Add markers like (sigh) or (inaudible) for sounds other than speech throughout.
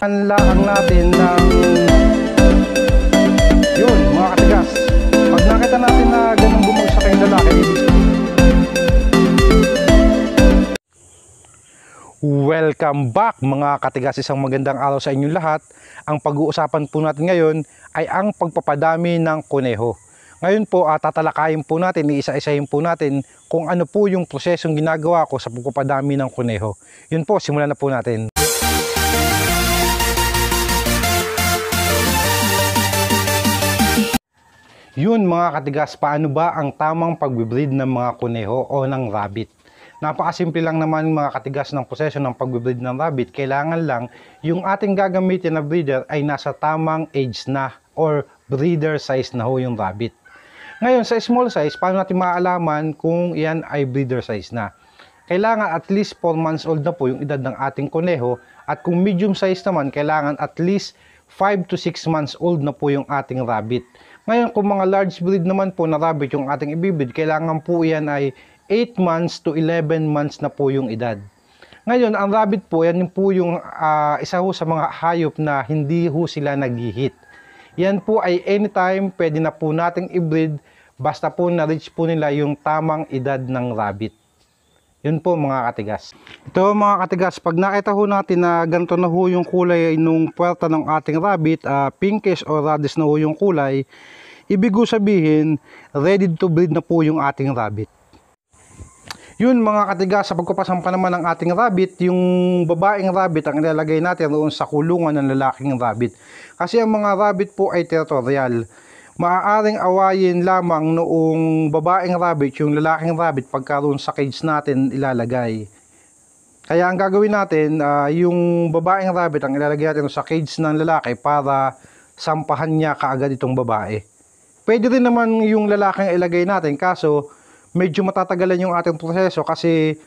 Ang Anlaan natin ng yun mga katigas pag nakita natin na ganun bumagsak yung lalaki Welcome back mga katigas isang magandang araw sa inyong lahat ang pag-uusapan po natin ngayon ay ang pagpapadami ng kuneho ngayon po uh, tatalakayin po natin, iisa-isahin po natin kung ano po yung prosesong ginagawa ko sa pagpapadami ng kuneho. Yun po, simulan na po natin. Yun mga katigas, paano ba ang tamang pagbibreed ng mga kuneho o ng rabbit? Napakasimple lang naman mga katigas ng proseso ng pagbibreed ng rabbit. Kailangan lang yung ating gagamitin na breeder ay nasa tamang age na or breeder size na ho yung rabbit. Ngayon, sa small size, paano natin maalaman kung yan ay breeder size na? Kailangan at least 4 months old na po yung edad ng ating kuneho at kung medium size naman, kailangan at least 5 to 6 months old na po yung ating rabbit. Ngayon kung mga large breed naman po na rabbit yung ating ibibid, kailangan po yan ay 8 months to 11 months na po yung edad. Ngayon, ang rabbit po, yan po yung uh, isa ho sa mga hayop na hindi ho sila naghihit. Yan po ay anytime pwede na po nating i-breed basta po na-reach po nila yung tamang edad ng rabbit. Yun po mga katigas. Ito mga katigas, pag nakita ho natin na ganito na ho yung kulay nung puwerta ng ating rabbit, uh, pinkish o radish na ho yung kulay, ibig sabihin, ready to breed na po yung ating rabbit. Yun mga katigas, sa pagpapasampa naman ng ating rabbit, yung babaeng rabbit ang nilalagay natin roon sa kulungan ng lalaking rabbit. Kasi ang mga rabbit po ay territorial maaaring awayin lamang noong babaeng rabbit, yung lalaking rabbit, pagkaroon sa cage natin ilalagay. Kaya ang gagawin natin, uh, yung babaeng rabbit ang ilalagay natin sa cage ng lalaki para sampahan niya kaagad itong babae. Pwede rin naman yung lalaking ilagay natin kaso medyo matatagalan yung ating proseso kasi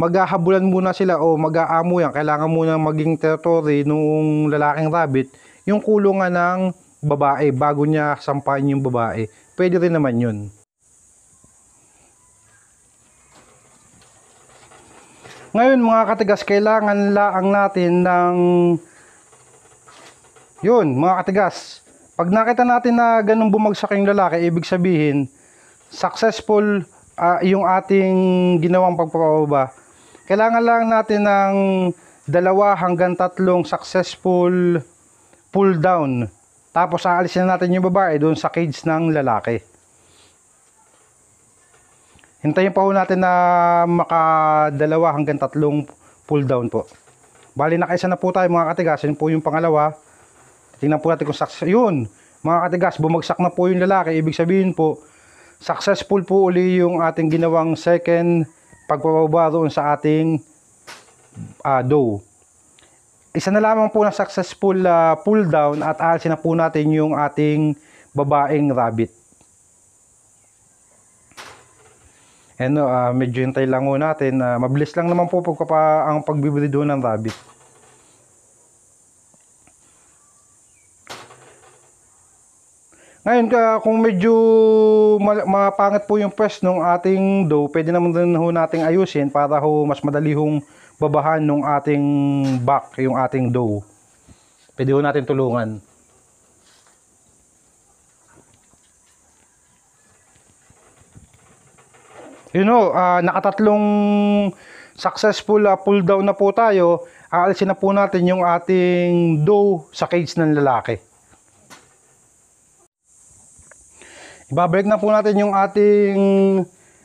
maghahabulan muna sila o mag-aamo yan. Kailangan muna maging territory noong lalaking rabbit yung kulungan ng babae bago niya sampahin yung babae. Pwede rin naman yun. Ngayon mga katigas, kailangan laang natin ng yun mga katigas. Pag nakita natin na ganun bumagsak yung lalaki, ibig sabihin successful uh, yung ating ginawang pagpapababa. Kailangan lang natin ng dalawa hanggang tatlong successful pull down tapos aalisin na natin yung babae doon sa cage ng lalaki. Hintayin pa ho natin na makadalawa hanggang tatlong pull down po. Bali nakaisa na po tayo mga katigas. Yun po yung pangalawa. Tingnan po natin kung success. Yun mga katigas bumagsak na po yung lalaki. Ibig sabihin po successful po uli yung ating ginawang second pagpababa doon sa ating uh, dough. Isa na lamang po na successful uh, pull down at alisin na po natin yung ating babaeng rabbit. Ano, uh, medyo hintay lang ho natin. Uh, mabilis lang naman po pagpapa ang pagbibreed ng rabbit. Ngayon, uh, kung medyo mapangat po yung press ng ating dough, pwede naman din ho nating ayusin para ho mas madali hong babahan nung ating back, yung ating dough. Pwede ho natin tulungan. You know, uh, ah, nakatatlong successful uh, pull down na po tayo. Aalisin na po natin yung ating dough sa cage ng lalaki. Ibabalik na po natin yung ating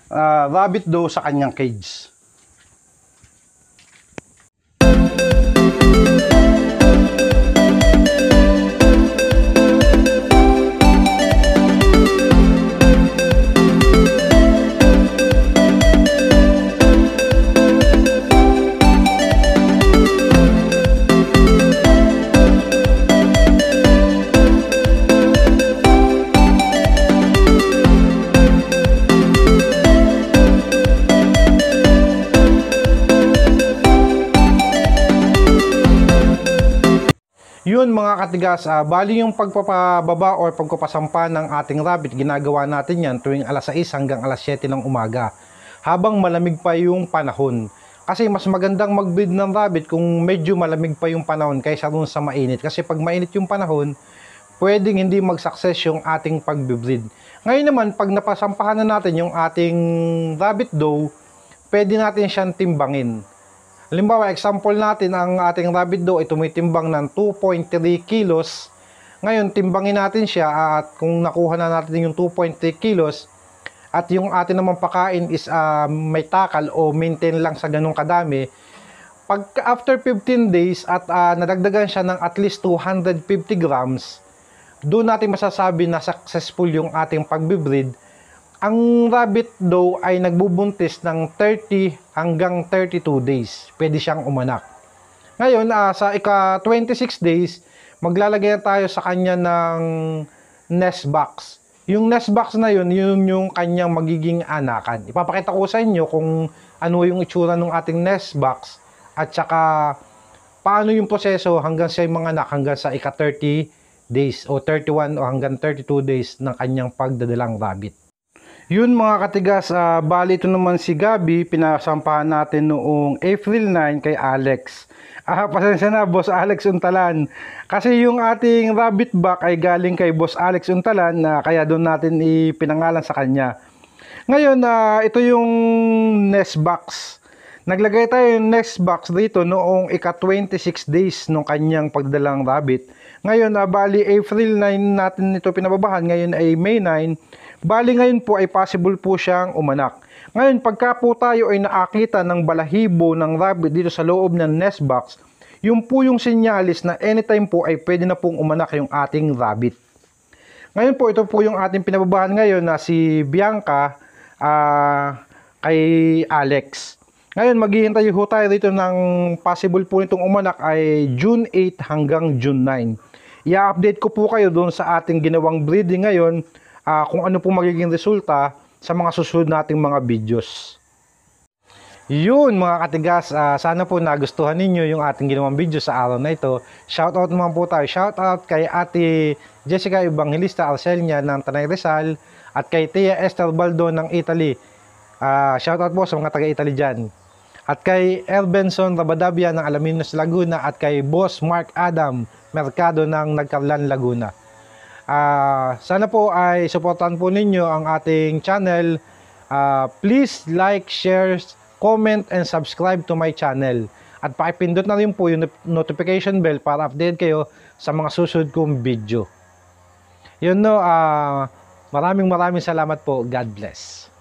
uh, rabbit dough sa kanyang cage. Ngayon mga katigas, uh, bali yung pagpapababa or pagpapasampa ng ating rabbit, ginagawa natin yan tuwing alas 6 hanggang alas 7 ng umaga habang malamig pa yung panahon. Kasi mas magandang mag ng rabbit kung medyo malamig pa yung panahon kaysa dun sa mainit. Kasi pag mainit yung panahon, pwedeng hindi mag-success yung ating pag-breed. Ngayon naman, pag napasampahan na natin yung ating rabbit dough, pwede natin siyang timbangin. Halimbawa, example natin, ang ating rabbit doe ay tumitimbang ng 2.3 kilos. Ngayon, timbangin natin siya at kung nakuha na natin yung 2.3 kilos at yung atin naman pakain is uh, may takal o maintain lang sa ganung kadami, pag after 15 days at uh, nadagdagan siya ng at least 250 grams, doon natin masasabi na successful yung ating pagbibreed ang rabbit daw ay nagbubuntis ng 30 hanggang 32 days. Pwede siyang umanak. Ngayon, uh, sa ika-26 days, maglalagay na tayo sa kanya ng nest box. Yung nest box na yun, yun yung kanyang magiging anakan. Ipapakita ko sa inyo kung ano yung itsura ng ating nest box at saka paano yung proseso hanggang sa mga anak hanggang sa ika-30 days o 31 o hanggang 32 days ng kanyang pagdadalang rabbit. Yun mga katigas, uh, bali ito naman si Gabi, pinasampahan natin noong April 9 kay Alex. Ah, (laughs) pasensya na, Boss Alex Untalan. Kasi yung ating rabbit back ay galing kay Boss Alex Untalan na uh, kaya doon natin ipinangalan sa kanya. Ngayon, uh, ito yung nest box. Naglagay tayo yung nest box dito noong ika-26 days nung kanyang pagdalang rabbit. Ngayon, uh, bali April 9 natin ito pinababahan. Ngayon ay May 9 Bali ngayon po ay possible po siyang umanak. Ngayon pagka po tayo ay naakita ng balahibo ng rabbit dito sa loob ng nest box, yung po yung sinyalis na anytime po ay pwede na pong umanak yung ating rabbit. Ngayon po ito po yung ating pinababahan ngayon na si Bianca uh, kay Alex. Ngayon maghihintay ho tayo dito ng possible po nitong umanak ay June 8 hanggang June 9. I-update ko po kayo doon sa ating ginawang breeding ngayon uh, kung ano po magiging resulta sa mga susunod nating mga videos. Yun mga katigas, uh, sana po nagustuhan ninyo yung ating ginawang video sa araw na ito. Shoutout naman po tayo. Shoutout kay Ate Jessica Evangelista Arcelia ng Tanay Rizal at kay Tia Esther Baldo ng Italy. Uh, shoutout po sa mga taga-Italy dyan. At kay Elbenson Rabadabia ng Alaminos Laguna at kay Boss Mark Adam Mercado ng Nagkarlan Laguna. Uh, sana po ay suportahan po ninyo ang ating channel. Uh, please like, share, comment, and subscribe to my channel. At pakipindot na rin po yung notification bell para update kayo sa mga susunod kong video. Yun no, uh, maraming maraming salamat po. God bless.